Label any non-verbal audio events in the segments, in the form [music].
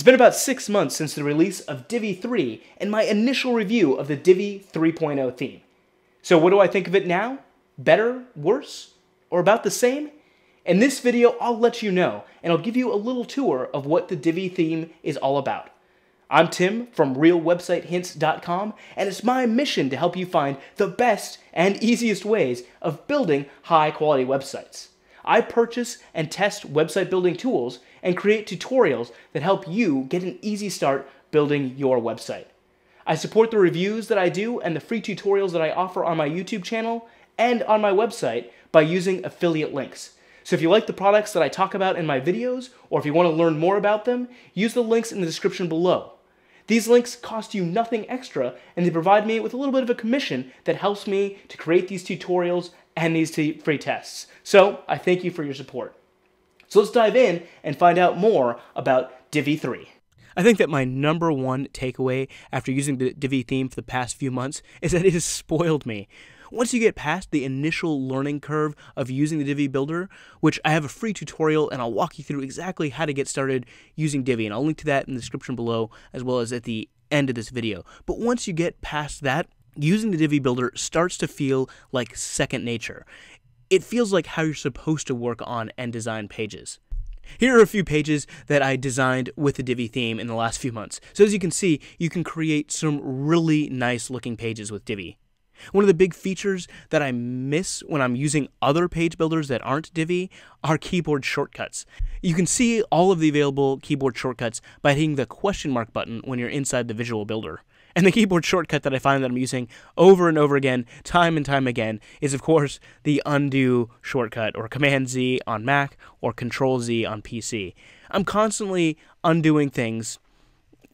It's been about six months since the release of Divi 3 and my initial review of the Divi 3.0 theme. So what do I think of it now? Better, worse, or about the same? In this video, I'll let you know, and I'll give you a little tour of what the Divi theme is all about. I'm Tim from RealWebsiteHints.com, and it's my mission to help you find the best and easiest ways of building high-quality websites. I purchase and test website building tools and create tutorials that help you get an easy start building your website. I support the reviews that I do and the free tutorials that I offer on my YouTube channel and on my website by using affiliate links. So if you like the products that I talk about in my videos, or if you want to learn more about them, use the links in the description below. These links cost you nothing extra, and they provide me with a little bit of a commission that helps me to create these tutorials and these free tests. So I thank you for your support. So let's dive in and find out more about Divi 3. I think that my number one takeaway after using the Divi theme for the past few months is that it has spoiled me. Once you get past the initial learning curve of using the Divi Builder, which I have a free tutorial and I'll walk you through exactly how to get started using Divi, and I'll link to that in the description below as well as at the end of this video. But once you get past that, using the Divi Builder starts to feel like second nature. It feels like how you're supposed to work on and design pages. Here are a few pages that I designed with the Divi theme in the last few months. So as you can see, you can create some really nice looking pages with Divi. One of the big features that I miss when I'm using other page builders that aren't Divi are keyboard shortcuts. You can see all of the available keyboard shortcuts by hitting the question mark button when you're inside the visual builder. And the keyboard shortcut that I find that I'm using over and over again, time and time again, is of course the undo shortcut or Command Z on Mac or Control Z on PC. I'm constantly undoing things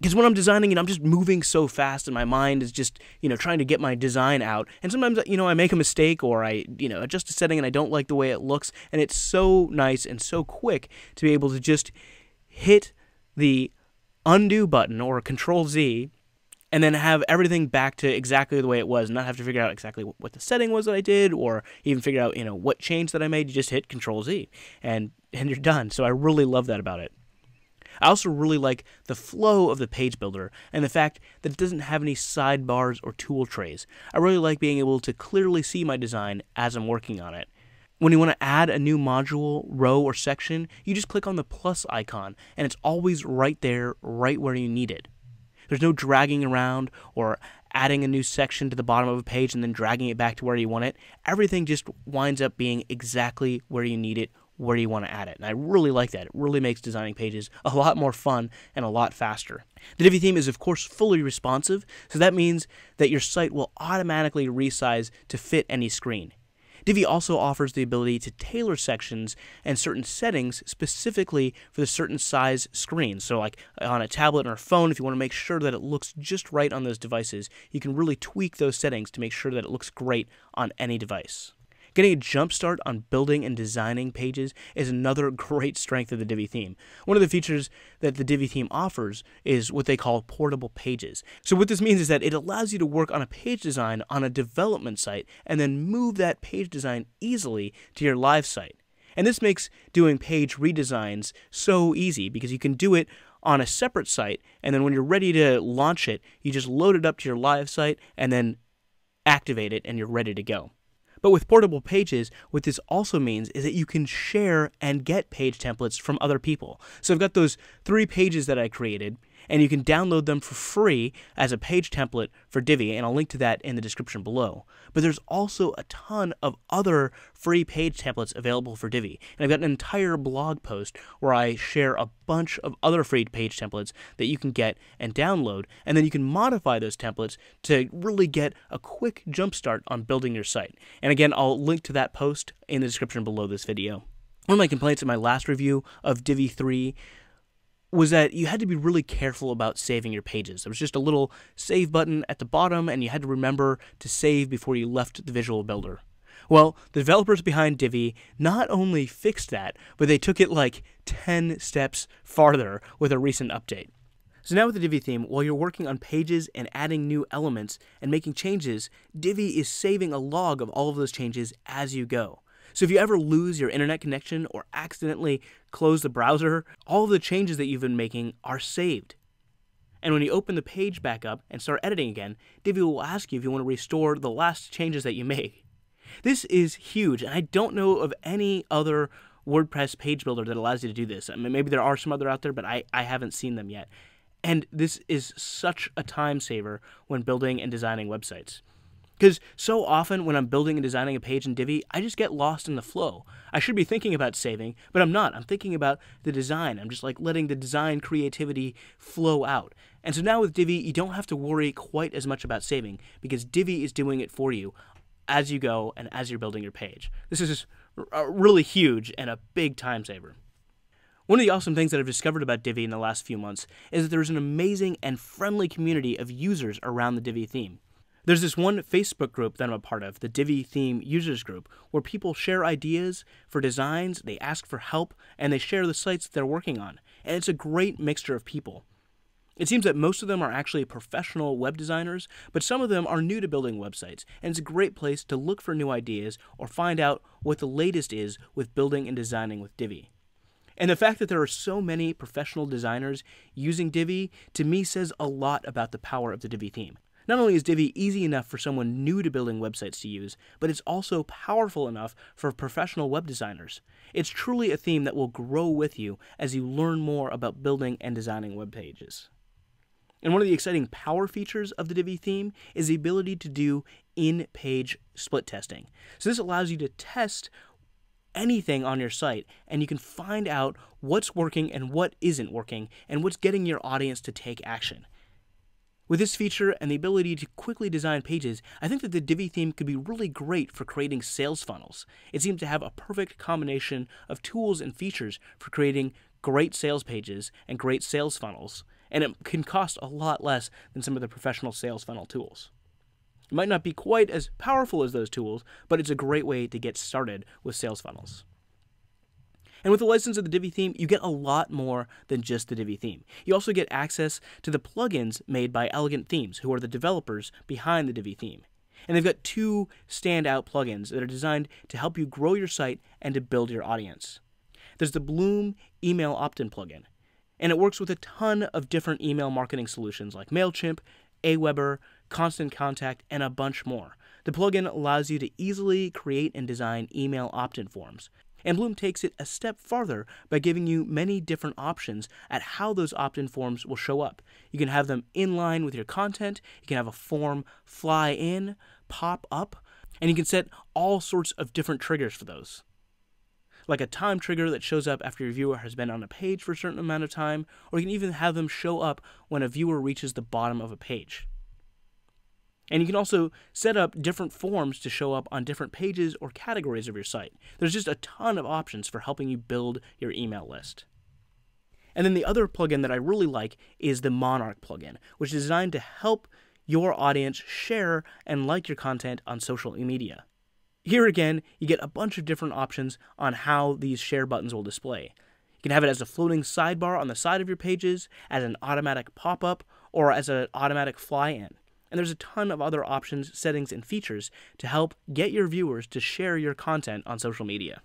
because when I'm designing it, I'm just moving so fast, and my mind is just you know trying to get my design out. And sometimes you know I make a mistake or I you know adjust a setting and I don't like the way it looks. And it's so nice and so quick to be able to just hit the undo button or Control Z, and then have everything back to exactly the way it was, and not have to figure out exactly what the setting was that I did, or even figure out you know what change that I made. You just hit Control Z, and and you're done. So I really love that about it. I also really like the flow of the page builder and the fact that it doesn't have any sidebars or tool trays. I really like being able to clearly see my design as I'm working on it. When you want to add a new module, row, or section, you just click on the plus icon and it's always right there, right where you need it. There's no dragging around or adding a new section to the bottom of a page and then dragging it back to where you want it. Everything just winds up being exactly where you need it where you want to add it. And I really like that. It really makes designing pages a lot more fun and a lot faster. The Divi theme is, of course, fully responsive, so that means that your site will automatically resize to fit any screen. Divi also offers the ability to tailor sections and certain settings specifically for the certain size screen. So, like on a tablet or a phone, if you want to make sure that it looks just right on those devices, you can really tweak those settings to make sure that it looks great on any device. Getting a jump start on building and designing pages is another [laughs] great strength of the Divi theme. One of the features that the Divi theme offers is what they call portable pages. So what this means is that it allows you to work on a page design on a development site and then move that page design easily to your live site. And this makes doing page redesigns so easy because you can do it on a separate site, and then when you're ready to launch it, you just load it up to your live site and then activate it, and you're ready to go. But with portable pages, what this also means is that you can share and get page templates from other people. So I've got those three pages that I created and you can download them for free as a page template for Divi, and I'll link to that in the description below. But there's also a ton of other free page templates available for Divi, and I've got an entire blog post where I share a bunch of other free page templates that you can get and download, and then you can modify those templates to really get a quick jumpstart on building your site. And again, I'll link to that post in the description below this video. One of my complaints in my last review of Divi 3 was that you had to be really careful about saving your pages. There was just a little save button at the bottom, and you had to remember to save before you left the visual builder. Well, the developers behind Divi not only fixed that, but they took it like 10 steps farther with a recent update. So now with the Divi theme, while you're working on pages and adding new elements and making changes, Divi is saving a log of all of those changes as you go. So if you ever lose your internet connection or accidentally close the browser, all the changes that you've been making are saved. And when you open the page back up and start editing again, Divi will ask you if you want to restore the last changes that you made. This is huge, and I don't know of any other WordPress page builder that allows you to do this. I mean, maybe there are some other out there, but I, I haven't seen them yet. And this is such a time saver when building and designing websites. Because so often when I'm building and designing a page in Divi, I just get lost in the flow. I should be thinking about saving, but I'm not. I'm thinking about the design. I'm just like letting the design creativity flow out. And so now with Divi, you don't have to worry quite as much about saving because Divi is doing it for you as you go and as you're building your page. This is really huge and a big time saver. One of the awesome things that I've discovered about Divi in the last few months is that there's an amazing and friendly community of users around the Divi theme. There's this one Facebook group that I'm a part of, the Divi Theme Users Group, where people share ideas for designs, they ask for help, and they share the sites they're working on. And it's a great mixture of people. It seems that most of them are actually professional web designers, but some of them are new to building websites, and it's a great place to look for new ideas or find out what the latest is with building and designing with Divi. And the fact that there are so many professional designers using Divi to me says a lot about the power of the Divi theme. Not only is Divi easy enough for someone new to building websites to use, but it's also powerful enough for professional web designers. It's truly a theme that will grow with you as you learn more about building and designing web pages. And one of the exciting power features of the Divi theme is the ability to do in page split testing. So, this allows you to test anything on your site and you can find out what's working and what isn't working and what's getting your audience to take action. With this feature and the ability to quickly design pages, I think that the Divi theme could be really great for creating sales funnels. It seems to have a perfect combination of tools and features for creating great sales pages and great sales funnels, and it can cost a lot less than some of the professional sales funnel tools. It might not be quite as powerful as those tools, but it's a great way to get started with sales funnels. And with the license of the Divi theme, you get a lot more than just the Divi theme. You also get access to the plugins made by Elegant Themes, who are the developers behind the Divi theme. And they've got two standout plugins that are designed to help you grow your site and to build your audience. There's the Bloom Email Opt-in plugin, and it works with a ton of different email marketing solutions like MailChimp, Aweber, Constant Contact, and a bunch more. The plugin allows you to easily create and design email opt in forms, and Bloom takes it a step farther by giving you many different options at how those opt in forms will show up. You can have them in line with your content, you can have a form fly in, pop up, and you can set all sorts of different triggers for those. Like a time trigger that shows up after your viewer has been on a page for a certain amount of time, or you can even have them show up when a viewer reaches the bottom of a page. And you can also set up different forms to show up on different pages or categories of your site. There's just a ton of options for helping you build your email list. And then the other plugin that I really like is the Monarch plugin, which is designed to help your audience share and like your content on social media. Here again, you get a bunch of different options on how these share buttons will display. You can have it as a floating sidebar on the side of your pages, as an automatic pop up, or as an automatic fly in. And there's a ton of other options, settings, and features to help get your viewers to share your content on social media.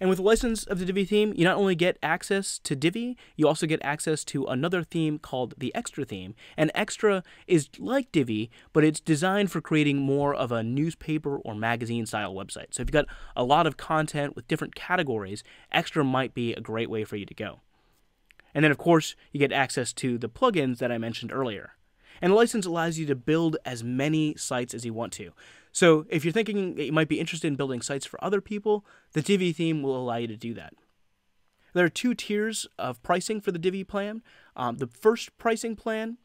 And with the license of the Divi theme, you not only get access to Divi, you also get access to another theme called the Extra theme. And Extra is like Divi, but it's designed for creating more of a newspaper or magazine style website. So if you've got a lot of content with different categories, Extra might be a great way for you to go. And then, of course, you get access to the plugins that I mentioned earlier. And a license allows you to build as many sites as you want to. So if you're thinking that you might be interested in building sites for other people, the Divi theme will allow you to do that. There are two tiers of pricing for the Divi plan. Um, the first pricing plan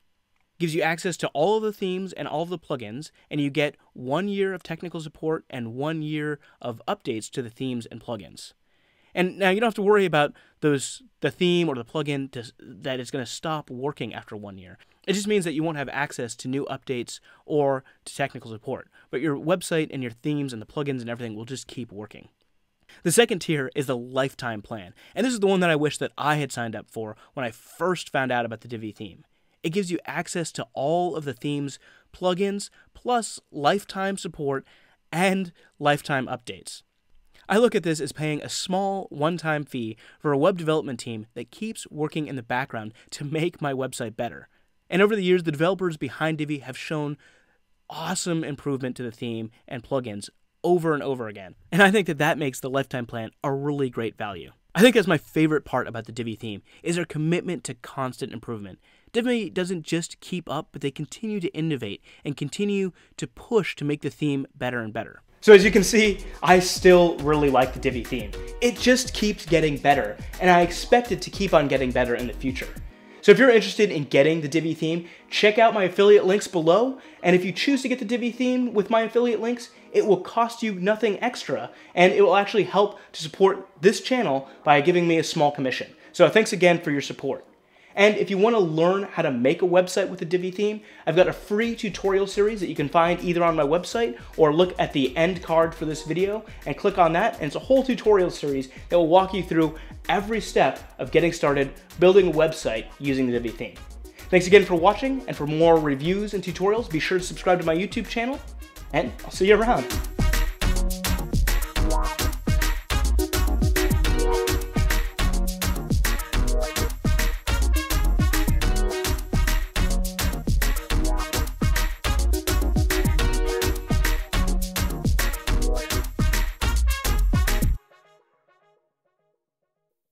gives you access to all of the themes and all of the plugins, and you get one year of technical support and one year of updates to the themes and plugins. And now you don't have to worry about those the theme or the plugin to, that is going to stop working after one year. It just means that you won't have access to new updates or to technical support, but your website and your themes and the plugins and everything will just keep working. The second tier is the lifetime plan, and this is the one that I wish that I had signed up for when I first found out about the Divi theme. It gives you access to all of the theme's plugins, plus lifetime support and lifetime updates. I look at this as paying a small one time fee for a web development team that keeps working in the background to make my website better. And over the years, the developers behind Divi have shown awesome improvement to the theme and plugins over and over again. And I think that that makes the lifetime plan a really great value. I think that's my favorite part about the Divi theme is their commitment to constant improvement. Divi doesn't just keep up, but they continue to innovate and continue to push to make the theme better and better. So as you can see, I still really like the Divi theme. It just keeps getting better, and I expect it to keep on getting better in the future. So if you're interested in getting the Divi theme, check out my affiliate links below, and if you choose to get the Divi theme with my affiliate links, it will cost you nothing extra, and it will actually help to support this channel by giving me a small commission. So thanks again for your support. And if you want to learn how to make a website with a Divi theme, I've got a free tutorial series that you can find either on my website or look at the end card for this video and click on that. And it's a whole tutorial series that will walk you through every step of getting started building a website using the Divi theme. Thanks again for watching, and for more reviews and tutorials, be sure to subscribe to my YouTube channel, and I'll see you around.